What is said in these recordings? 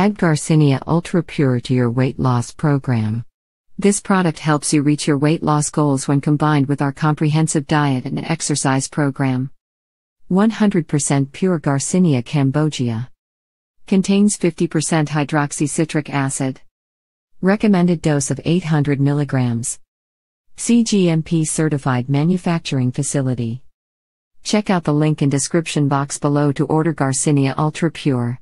Add Garcinia Ultra Pure to your weight loss program. This product helps you reach your weight loss goals when combined with our comprehensive diet and exercise program. 100% pure Garcinia cambogia. Contains 50% hydroxycitric acid. Recommended dose of 800 mg. CGMP certified manufacturing facility. Check out the link in description box below to order Garcinia Ultra Pure.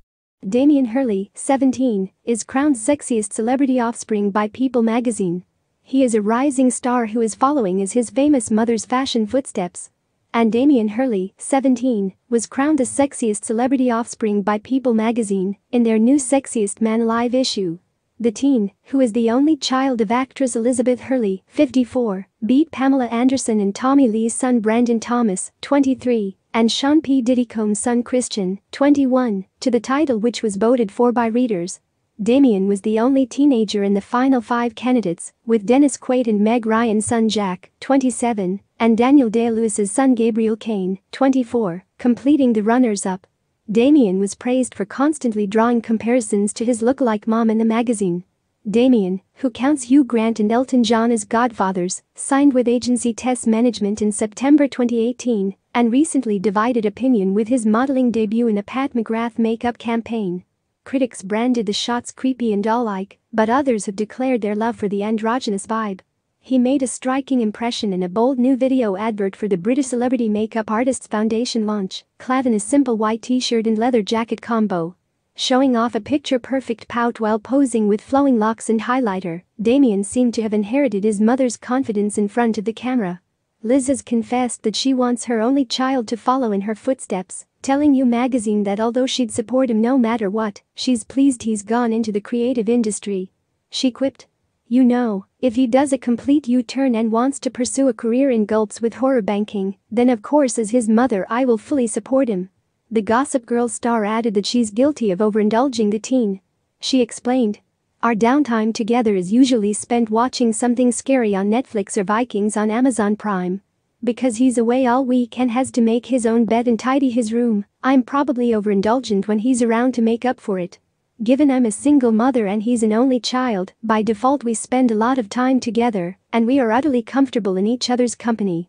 Damian Hurley, 17, is crowned sexiest celebrity offspring by People magazine. He is a rising star who is following as his famous mother's fashion footsteps. And Damian Hurley, 17, was crowned the sexiest celebrity offspring by People magazine in their new Sexiest Man Live issue. The teen, who is the only child of actress Elizabeth Hurley, 54, beat Pamela Anderson and Tommy Lee's son Brandon Thomas, 23, and Sean P. Diddy Combs' son Christian, 21, to the title which was voted for by readers. Damien was the only teenager in the final five candidates, with Dennis Quaid and Meg Ryan's son Jack, 27, and Daniel Day-Lewis's son Gabriel Kane, 24, completing the runners-up. Damien was praised for constantly drawing comparisons to his look-alike mom in the magazine. Damien, who counts Hugh Grant and Elton John as godfathers, signed with agency Tess Management in September 2018 and recently divided opinion with his modeling debut in a Pat McGrath makeup campaign. Critics branded the shots creepy and doll-like, but others have declared their love for the androgynous vibe. He made a striking impression in a bold new video advert for the British Celebrity Makeup Artists Foundation launch, clad in a simple white t-shirt and leather jacket combo. Showing off a picture-perfect pout while posing with flowing locks and highlighter, Damien seemed to have inherited his mother's confidence in front of the camera. Liz has confessed that she wants her only child to follow in her footsteps, telling You magazine that although she'd support him no matter what, she's pleased he's gone into the creative industry. She quipped. You know, if he does a complete U-turn and wants to pursue a career in gulps with horror banking, then of course as his mother I will fully support him. The Gossip Girl star added that she's guilty of overindulging the teen. She explained, our downtime together is usually spent watching something scary on Netflix or Vikings on Amazon Prime. Because he's away all week and has to make his own bed and tidy his room, I'm probably overindulgent when he's around to make up for it. Given I'm a single mother and he's an only child, by default we spend a lot of time together, and we are utterly comfortable in each other's company.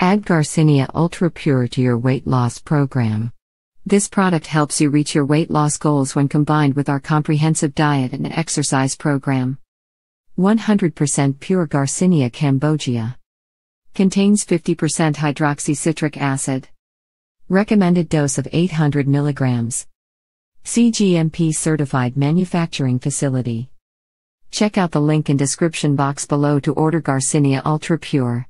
Add Garcinia Ultra Pure to your weight loss program. This product helps you reach your weight loss goals when combined with our comprehensive diet and exercise program. 100% pure Garcinia cambogia. Contains 50% hydroxycitric acid. Recommended dose of 800 mg. CGMP certified manufacturing facility. Check out the link in description box below to order Garcinia Ultra Pure.